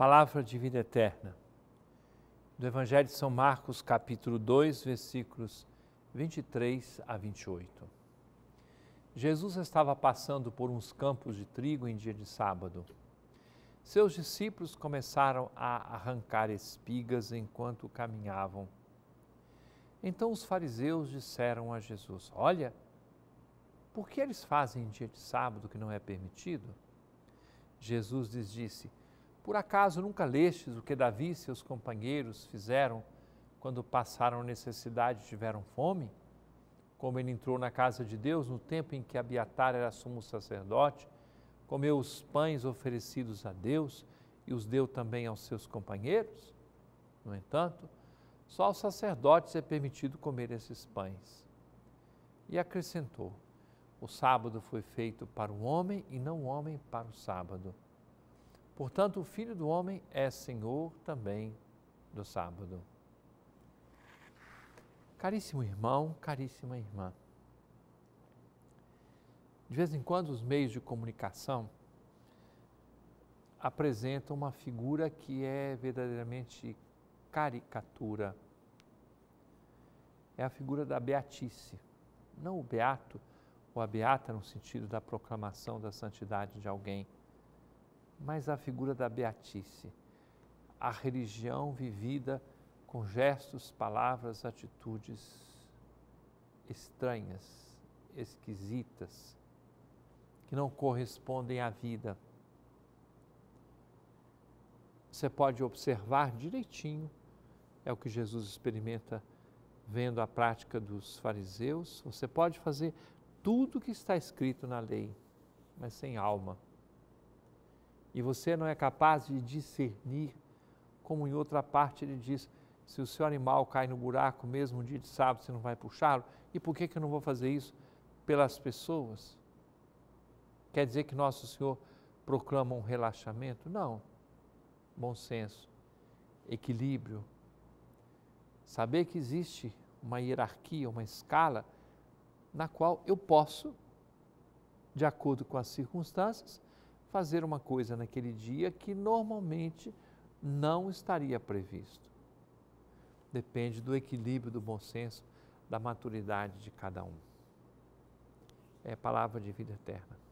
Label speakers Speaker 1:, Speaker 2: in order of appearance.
Speaker 1: palavra de vida eterna. Do Evangelho de São Marcos, capítulo 2, versículos 23 a 28. Jesus estava passando por uns campos de trigo em dia de sábado. Seus discípulos começaram a arrancar espigas enquanto caminhavam. Então os fariseus disseram a Jesus: Olha, por que eles fazem em dia de sábado que não é permitido? Jesus lhes disse: por acaso nunca lestes o que Davi e seus companheiros fizeram quando passaram necessidade e tiveram fome? Como ele entrou na casa de Deus no tempo em que Abiatar era sumo sacerdote, comeu os pães oferecidos a Deus e os deu também aos seus companheiros? No entanto, só aos sacerdotes é permitido comer esses pães. E acrescentou: O sábado foi feito para o homem e não o homem para o sábado. Portanto, o Filho do Homem é Senhor também do sábado. Caríssimo irmão, caríssima irmã, de vez em quando os meios de comunicação apresentam uma figura que é verdadeiramente caricatura. É a figura da beatice, não o beato ou a beata no sentido da proclamação da santidade de alguém mas a figura da beatice, a religião vivida com gestos, palavras, atitudes estranhas, esquisitas, que não correspondem à vida. Você pode observar direitinho, é o que Jesus experimenta vendo a prática dos fariseus. Você pode fazer tudo o que está escrito na lei, mas sem alma e você não é capaz de discernir, como em outra parte ele diz, se o seu animal cai no buraco mesmo um dia de sábado, você não vai puxá-lo? E por que, que eu não vou fazer isso? Pelas pessoas? Quer dizer que Nosso Senhor proclama um relaxamento? Não. Bom senso, equilíbrio, saber que existe uma hierarquia, uma escala na qual eu posso, de acordo com as circunstâncias, fazer uma coisa naquele dia que normalmente não estaria previsto. Depende do equilíbrio, do bom senso, da maturidade de cada um. É palavra de vida eterna.